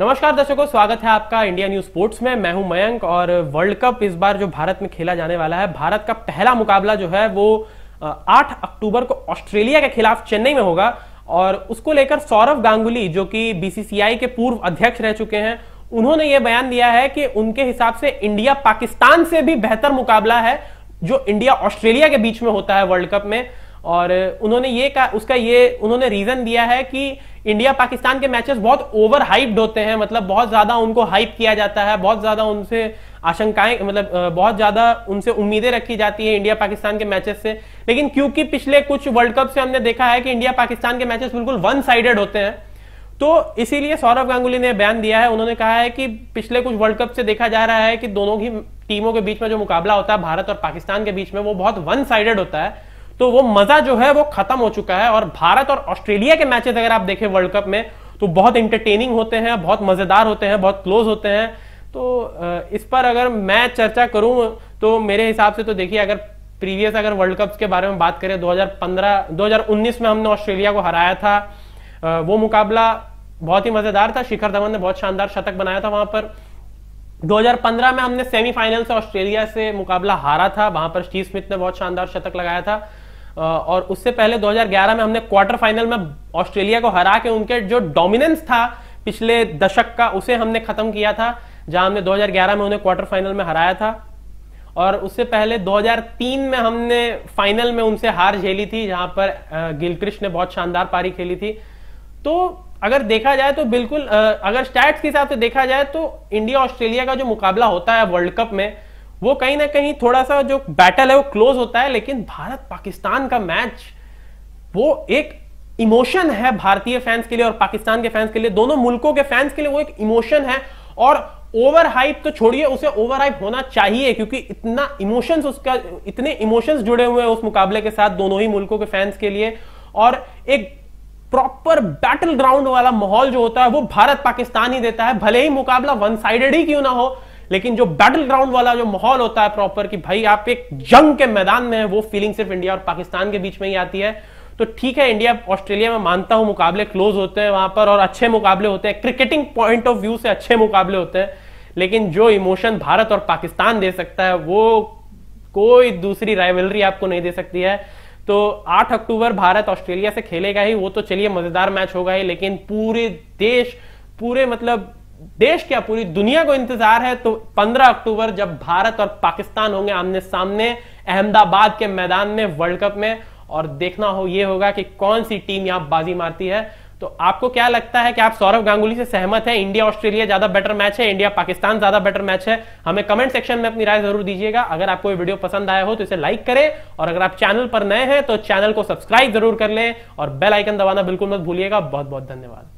नमस्कार दर्शकों स्वागत है आपका इंडिया न्यूज स्पोर्ट्स में मैं हूं मयंक और वर्ल्ड कप इस बार जो भारत में खेला जाने वाला है भारत का पहला मुकाबला जो है वो 8 अक्टूबर को ऑस्ट्रेलिया के खिलाफ चेन्नई में होगा और उसको लेकर सौरव गांगुली जो कि बीसीसीआई के पूर्व अध्यक्ष रह चुके हैं उन्होंने ये बयान दिया है कि उनके हिसाब से इंडिया पाकिस्तान से भी बेहतर मुकाबला है जो इंडिया ऑस्ट्रेलिया के बीच में होता है वर्ल्ड कप में और उन्होंने ये का उसका ये उन्होंने रीजन दिया है कि इंडिया पाकिस्तान के मैचेस बहुत ओवर हाइप्ड होते हैं मतलब बहुत ज्यादा उनको हाइप किया जाता है बहुत ज्यादा उनसे आशंकाएं मतलब बहुत ज्यादा उनसे उम्मीदें रखी जाती है इंडिया पाकिस्तान के मैचेस से लेकिन क्योंकि पिछले कुछ वर्ल्ड कप से हमने देखा है कि इंडिया पाकिस्तान के मैचेस बिल्कुल वन साइडेड होते हैं तो इसीलिए सौरभ गांगुली ने बयान दिया है उन्होंने कहा है कि पिछले कुछ वर्ल्ड कप से देखा जा रहा है कि दोनों ही टीमों के बीच में जो मुकाबला होता है भारत और पाकिस्तान के बीच में वो बहुत वन साइडेड होता है तो वो मजा जो है वो खत्म हो चुका है और भारत और ऑस्ट्रेलिया के मैचेस अगर आप देखें वर्ल्ड कप में तो बहुत इंटरटेनिंग होते हैं बहुत मजेदार होते हैं बहुत क्लोज होते हैं तो इस पर अगर मैं चर्चा करूं तो मेरे हिसाब से तो देखिए अगर प्रीवियस अगर वर्ल्ड कप के बारे में बात करें 2015 2019 में हमने ऑस्ट्रेलिया को हराया था वो मुकाबला बहुत ही मजेदार था शिखर धवन ने बहुत शानदार शतक बनाया था वहां पर 2015 में हमने सेमीफाइनल से ऑस्ट्रेलिया से मुकाबला हारा था वहां पर स्टीव स्मिथ ने बहुत शानदार शतक लगाया था और उससे पहले 2011 में हमने क्वार्टर फाइनल में ऑस्ट्रेलिया को हरा के उनके जो डोमिनेंस था पिछले दशक का उसे हमने खत्म किया था जहां हमने 2011 में उन्हें क्वार्टर फाइनल में हराया था और उससे पहले 2003 में हमने फाइनल में उनसे हार झेली थी जहां पर गिलक्रिश ने बहुत शानदार पारी खेली थी तो अगर देखा जाए तो बिल्कुल अगर स्टैट्स के हिसाब से देखा जाए तो इंडिया ऑस्ट्रेलिया का जो मुकाबला होता है वर्ल्ड कप में वो कहीं ना कहीं थोड़ा सा जो बैटल है वो क्लोज होता है लेकिन भारत पाकिस्तान का मैच वो एक इमोशन है भारतीय फैंस के लिए और पाकिस्तान के फैंस के लिए दोनों मुल्कों के फैंस के लिए वो एक इमोशन है और ओवर हाइप तो छोड़िए उसे ओवर हाइप होना चाहिए क्योंकि इतना इमोशंस उसका इतने इमोशंस जुड़े हुए हैं उस मुकाबले के साथ दोनों ही मुल्कों के फैंस के लिए और एक प्रॉपर बैटल ग्राउंड वाला माहौल जो होता है वो भारत पाकिस्तान ही देता है भले ही मुकाबला वन साइडेड ही क्यों ना हो लेकिन जो बैटल ग्राउंड वाला जो माहौल होता है प्रॉपर कि भाई आप एक जंग के मैदान में है वो फीलिंग सिर्फ इंडिया और पाकिस्तान के बीच में ही आती है तो ठीक है इंडिया ऑस्ट्रेलिया में मानता हूं मुकाबले क्लोज होते हैं वहां पर और अच्छे मुकाबले होते हैं क्रिकेटिंग पॉइंट ऑफ व्यू से अच्छे मुकाबले होते हैं लेकिन जो इमोशन भारत और पाकिस्तान दे सकता है वो कोई दूसरी राइवलरी आपको नहीं दे सकती है तो 8 अक्टूबर भारत ऑस्ट्रेलिया से खेलेगा ही वो तो चलिए मजेदार मैच होगा ही लेकिन पूरे देश पूरे मतलब देश क्या पूरी दुनिया को इंतजार है तो 15 अक्टूबर जब भारत और पाकिस्तान होंगे आमने सामने अहमदाबाद के मैदान में वर्ल्ड कप में और देखना हो ये होगा कि कौन सी टीम यहां बाजी मारती है तो आपको क्या लगता है कि आप सौरव गांगुली से सहमत हैं इंडिया ऑस्ट्रेलिया ज्यादा बेटर मैच है इंडिया पाकिस्तान ज्यादा बेटर मैच है हमें कमेंट सेक्शन में अपनी राय जरूर दीजिएगा अगर आपको ये वीडियो पसंद आया हो तो इसे लाइक करें और अगर आप चैनल पर नए हैं तो चैनल को सब्सक्राइब जरूर कर लें और बेल आइकन दबाना बिल्कुल मत भूलिएगा बहुत बहुत धन्यवाद